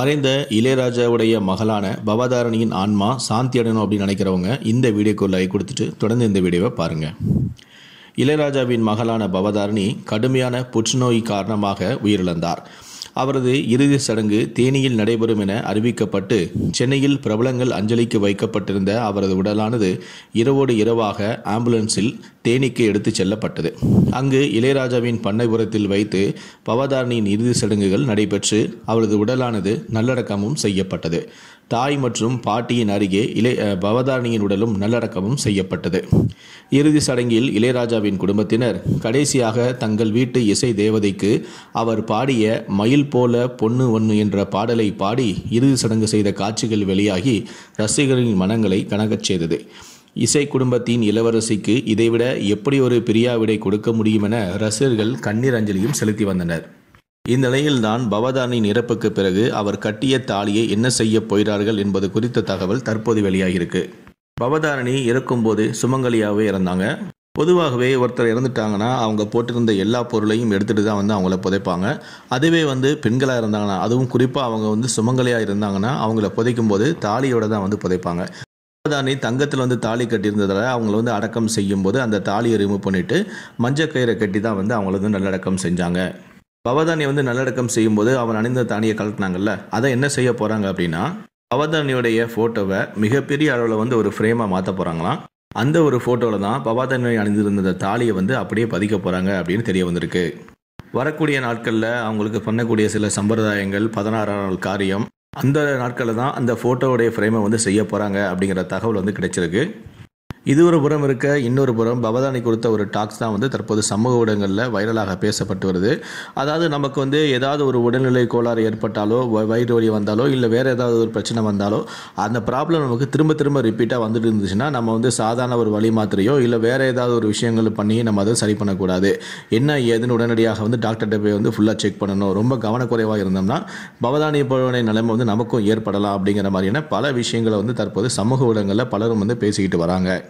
மறைந்த இளையராஜாவுடைய மகளான பவதாரணியின் ஆன்மா சாந்தி அடையணும் அப்படின்னு நினைக்கிறவங்க இந்த வீடியோக்கு லைக் கொடுத்துட்டு தொடர்ந்து இந்த வீடியோவை பாருங்கள் இளையராஜாவின் மகளான பவதாரணி கடுமையான புற்றுநோய் காரணமாக உயிரிழந்தார் அவரது இறுதி சடங்கு தேனியில் நடைபெறும் என அறிவிக்கப்பட்டு சென்னையில் பிரபலங்கள் அஞ்சலிக்கு வைக்கப்பட்டிருந்த அவரது உடலானது இரவோடு இரவாக ஆம்புலன்ஸில் தேனிக்கு எடுத்து செல்லப்பட்டது அங்கு இளையராஜாவின் பண்ணைபுரத்தில் வைத்து பவதாரணியின் இறுதி சடங்குகள் நடைபெற்று அவளது உடலானது நல்லடக்கமும் செய்யப்பட்டது தாய் மற்றும் பாட்டியின் அருகே இளைய பவதாரணியின் உடலும் நல்லடக்கமும் செய்யப்பட்டது இறுதி சடங்கில் இளையராஜாவின் குடும்பத்தினர் கடைசியாக தங்கள் வீட்டு இசை தேவதைக்கு அவர் பாடிய மயில் போல பொண்ணு ஒன்று என்ற பாடலை பாடி இறுதி சடங்கு செய்த காட்சிகள் வெளியாகி ரசிகர்களின் மனங்களை கணக்கச் செய்தது இசை குடும்பத்தின் இளவரசிக்கு இதைவிட எப்படி ஒரு பிரியாவிடை கொடுக்க முடியும் என ரசிகர்கள் கண்ணீர் அஞ்சலியும் செலுத்தி வந்தனர் இந்நிலையில்தான் பவதானின் இறப்புக்கு பிறகு அவர் கட்டிய தாலியை என்ன செய்ய போகிறார்கள் என்பது குறித்த தகவல் தற்போது வெளியாகியிருக்கு பவதாரணி இறக்கும்போது சுமங்கலியாகவே இறந்தாங்க பொதுவாகவே ஒருத்தர் இறந்துட்டாங்கன்னா அவங்க போட்டிருந்த எல்லா பொருளையும் எடுத்துகிட்டு தான் வந்து அவங்கள புதைப்பாங்க அதுவே வந்து பெண்களாக இருந்தாங்கன்னா அதுவும் குறிப்பாக அவங்க வந்து சுமங்கலியாக இருந்தாங்கன்னா அவங்கள புதைக்கும் போது தாலியோட தான் வந்து புதைப்பாங்க ராதானி தங்கத்தில் வந்து தாலி கட்டியிருந்ததால் அவங்கள வந்து அடக்கம் செய்யும்போது அந்த தாலியை ரிமூவ் பண்ணிவிட்டு மஞ்சள் கயிறை கட்டி தான் வந்து அவங்கள வந்து நல்லடக்கம் செஞ்சாங்க பவதானியை வந்து நல்லடக்கம் செய்யும்போது அவன் அணிந்த தானியை கலட்டினாங்கல்ல அதை என்ன செய்ய போகிறாங்க அப்படின்னா பவதானியுடைய ஃபோட்டோவை மிகப்பெரிய அளவில் வந்து ஒரு ஃப்ரேமாக மாற்ற போகிறாங்களாம் அந்த ஒரு ஃபோட்டோவில் தான் பவாதானியை அணிந்திருந்த தாலியை வந்து அப்படியே பதிக்க போகிறாங்க அப்படின்னு தெரிய வந்திருக்கு வரக்கூடிய நாட்களில் அவங்களுக்கு பண்ணக்கூடிய சில சம்பிரதாயங்கள் பதினாறாம் நாள் காரியம் அந்த நாட்களில் தான் அந்த ஃபோட்டோவுடைய ஃப்ரேமை வந்து செய்ய போகிறாங்க அப்படிங்கிற தகவல் வந்து கிடைச்சிருக்கு இது ஒரு புறம் இருக்க இன்னொரு புறம் பவதானி கொடுத்த ஒரு டாக்ஸ் தான் வந்து தற்போது சமூக ஊடகங்களில் வைரலாக பேசப்பட்டு வருது அதாவது நமக்கு வந்து ஏதாவது ஒரு உடல்நிலை கோளாறு ஏற்பட்டாலோ வயிறு வலி வந்தாலோ இல்லை வேறு ஏதாவது ஒரு பிரச்சனை வந்தாலோ அந்த ப்ராப்ளம் நமக்கு திரும்ப திரும்ப ரிப்பீட்டாக வந்துட்டு இருந்துச்சுன்னா நம்ம வந்து சாதாரண ஒரு வழி மாத்திரையோ இல்லை வேறு ஏதாவது ஒரு விஷயங்கள் பண்ணி நம்ம அதை சரி பண்ணக்கூடாது என்ன ஏதுன்னு உடனடியாக வந்து டாக்டர்கிட்ட போய் வந்து ஃபுல்லாக செக் பண்ணணும் ரொம்ப கவனக்குறைவாக இருந்தோம்னா பவதானி போலனை நிலைமை வந்து நமக்கும் ஏற்படலாம் அப்படிங்கிற மாதிரியான பல விஷயங்களை வந்து தற்போது சமூக ஊடகங்களில் பலரும் வந்து பேசிக்கிட்டு வராங்க